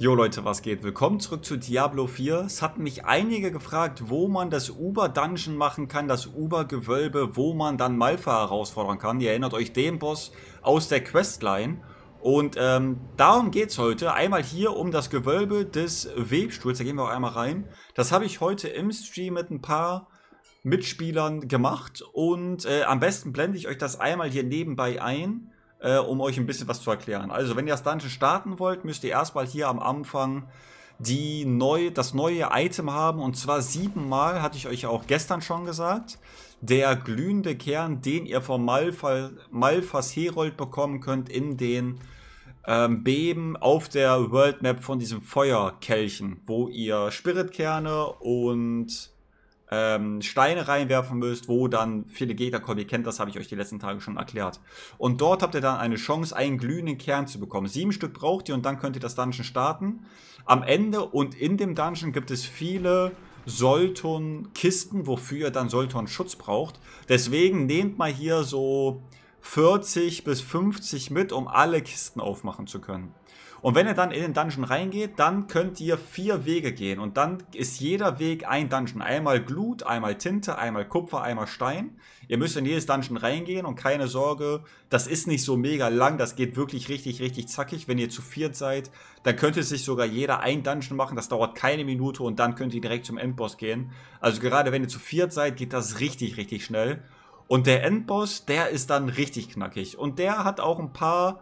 Jo Leute, was geht? Willkommen zurück zu Diablo 4. Es hatten mich einige gefragt, wo man das Uber-Dungeon machen kann, das Uber-Gewölbe, wo man dann Malfa herausfordern kann. Ihr erinnert euch den Boss aus der Questline. Und ähm, darum es heute. Einmal hier um das Gewölbe des Webstuhls, da gehen wir auch einmal rein. Das habe ich heute im Stream mit ein paar Mitspielern gemacht. Und äh, am besten blende ich euch das einmal hier nebenbei ein äh, um euch ein bisschen was zu erklären. Also, wenn ihr das Dungeon starten wollt, müsst ihr erstmal hier am Anfang die neu, das neue Item haben. Und zwar siebenmal, hatte ich euch auch gestern schon gesagt. Der glühende Kern, den ihr vom Malfa, Malfas Herold bekommen könnt in den ähm, Beben auf der World Map von diesem Feuerkelchen, wo ihr Spiritkerne und ähm, Steine reinwerfen müsst, wo dann viele Gegner kommen. Ihr kennt das, habe ich euch die letzten Tage schon erklärt. Und dort habt ihr dann eine Chance, einen glühenden Kern zu bekommen. Sieben Stück braucht ihr und dann könnt ihr das Dungeon starten. Am Ende und in dem Dungeon gibt es viele Solton-Kisten, wofür ihr dann Solton-Schutz braucht. Deswegen nehmt mal hier so 40 bis 50 mit, um alle Kisten aufmachen zu können. Und wenn ihr dann in den Dungeon reingeht, dann könnt ihr vier Wege gehen. Und dann ist jeder Weg ein Dungeon. Einmal Glut, einmal Tinte, einmal Kupfer, einmal Stein. Ihr müsst in jedes Dungeon reingehen und keine Sorge, das ist nicht so mega lang. Das geht wirklich richtig, richtig zackig. Wenn ihr zu viert seid, dann könnte sich sogar jeder ein Dungeon machen. Das dauert keine Minute und dann könnt ihr direkt zum Endboss gehen. Also gerade wenn ihr zu viert seid, geht das richtig, richtig schnell. Und der Endboss, der ist dann richtig knackig. Und der hat auch ein paar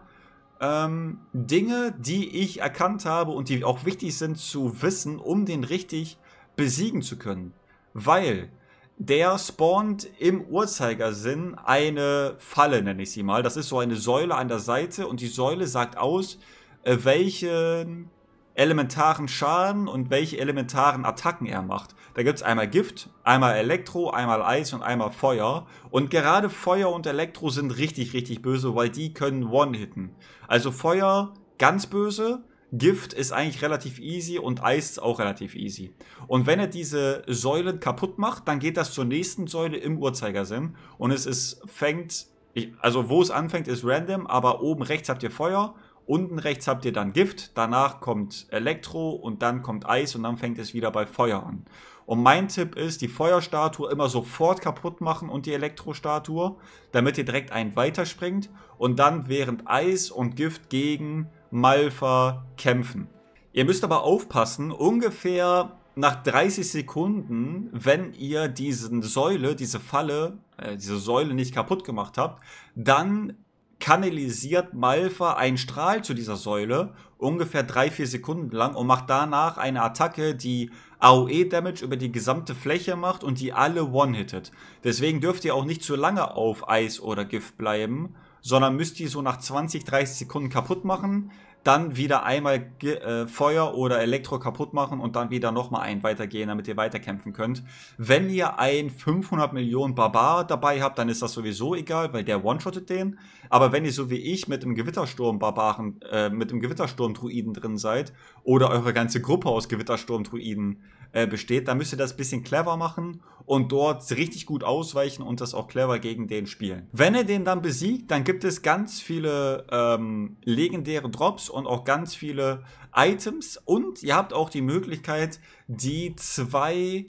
ähm, Dinge, die ich erkannt habe und die auch wichtig sind zu wissen, um den richtig besiegen zu können. Weil der spawnt im Uhrzeigersinn eine Falle, nenne ich sie mal. Das ist so eine Säule an der Seite und die Säule sagt aus, äh, welchen elementaren Schaden und welche elementaren Attacken er macht. Da gibt es einmal Gift, einmal Elektro, einmal Eis und einmal Feuer. Und gerade Feuer und Elektro sind richtig, richtig böse, weil die können One-Hitten. Also Feuer ganz böse, Gift ist eigentlich relativ easy und Eis ist auch relativ easy. Und wenn er diese Säulen kaputt macht, dann geht das zur nächsten Säule im Uhrzeigersinn. Und es ist, fängt, ich, also wo es anfängt, ist random, aber oben rechts habt ihr Feuer Unten rechts habt ihr dann Gift, danach kommt Elektro und dann kommt Eis und dann fängt es wieder bei Feuer an. Und mein Tipp ist, die Feuerstatue immer sofort kaputt machen und die Elektrostatue, damit ihr direkt einen weiterspringt und dann während Eis und Gift gegen Malfa kämpfen. Ihr müsst aber aufpassen, ungefähr nach 30 Sekunden, wenn ihr diesen Säule, diese Falle, äh, diese Säule nicht kaputt gemacht habt, dann kanalisiert Malfa einen Strahl zu dieser Säule, ungefähr drei vier Sekunden lang, und macht danach eine Attacke, die AOE-Damage über die gesamte Fläche macht und die alle one-hittet. Deswegen dürft ihr auch nicht zu lange auf Eis oder Gift bleiben, sondern müsst ihr so nach 20, 30 Sekunden kaputt machen dann wieder einmal äh, Feuer oder Elektro kaputt machen und dann wieder nochmal einen weitergehen, damit ihr weiterkämpfen könnt. Wenn ihr ein 500 Millionen Barbar dabei habt, dann ist das sowieso egal, weil der one-shottet den. Aber wenn ihr so wie ich mit dem Gewittersturm Barbaren, äh, mit dem Gewittersturm Druiden drin seid oder eure ganze Gruppe aus Gewittersturm Druiden äh, besteht, dann müsst ihr das ein bisschen clever machen und dort richtig gut ausweichen und das auch clever gegen den spielen. Wenn ihr den dann besiegt, dann gibt es ganz viele ähm, legendäre Drops und auch ganz viele Items. Und ihr habt auch die Möglichkeit, die zwei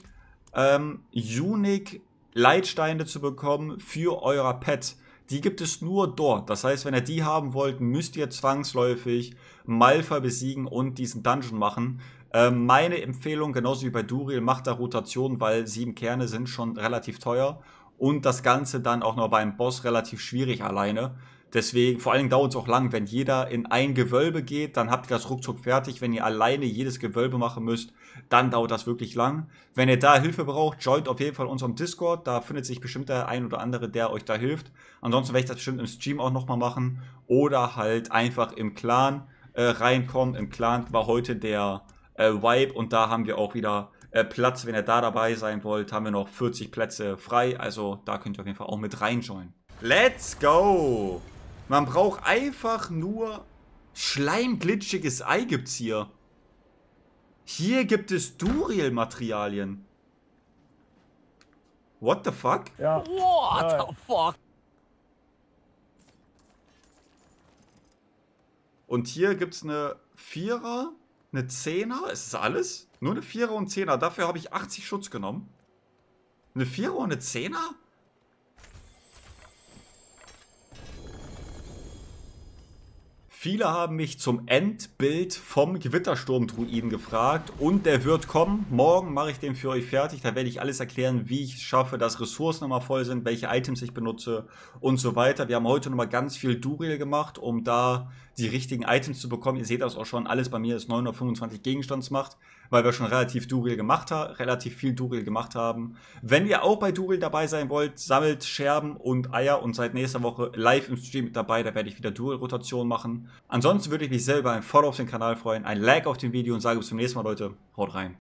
ähm, Unique Leitsteine zu bekommen für euer Pet. Die gibt es nur dort. Das heißt, wenn ihr die haben wollt, müsst ihr zwangsläufig Malfa besiegen und diesen Dungeon machen. Ähm, meine Empfehlung, genauso wie bei Duriel, macht da Rotation, weil sieben Kerne sind schon relativ teuer. Und das Ganze dann auch noch beim Boss relativ schwierig alleine. Deswegen, vor allem dauert es auch lang, wenn jeder in ein Gewölbe geht, dann habt ihr das ruckzuck fertig. Wenn ihr alleine jedes Gewölbe machen müsst, dann dauert das wirklich lang. Wenn ihr da Hilfe braucht, joint auf jeden Fall unserem Discord. Da findet sich bestimmt der ein oder andere, der euch da hilft. Ansonsten werde ich das bestimmt im Stream auch nochmal machen. Oder halt einfach im Clan äh, reinkommen. Im Clan war heute der äh, Vibe und da haben wir auch wieder äh, Platz. Wenn ihr da dabei sein wollt, haben wir noch 40 Plätze frei. Also da könnt ihr auf jeden Fall auch mit reinjoinen. Let's go! Man braucht einfach nur schleimglitschiges Ei gibt's hier. Hier gibt es Duriel-Materialien. What the fuck? Ja. What the fuck? Und hier gibt's eine Vierer, eine Zehner. Ist das alles? Nur eine Vierer und Zehner. Dafür habe ich 80 Schutz genommen. Eine Vierer und eine Zehner? Viele haben mich zum Endbild vom Gewittersturm-Druiden gefragt und der wird kommen. Morgen mache ich den für euch fertig. Da werde ich alles erklären, wie ich es schaffe, dass Ressourcen nochmal voll sind, welche Items ich benutze und so weiter. Wir haben heute nochmal ganz viel Duriel gemacht, um da die richtigen Items zu bekommen. Ihr seht das auch schon, alles bei mir ist 925 Gegenstandsmacht, weil wir schon relativ Duriel gemacht haben, relativ viel Duriel gemacht haben. Wenn ihr auch bei Duriel dabei sein wollt, sammelt Scherben und Eier und seid nächster Woche live im Stream mit dabei. Da werde ich wieder Duriel-Rotation machen. Ansonsten würde ich mich selber ein Follow auf den Kanal freuen, ein Like auf dem Video und sage bis zum nächsten Mal, Leute. Haut rein.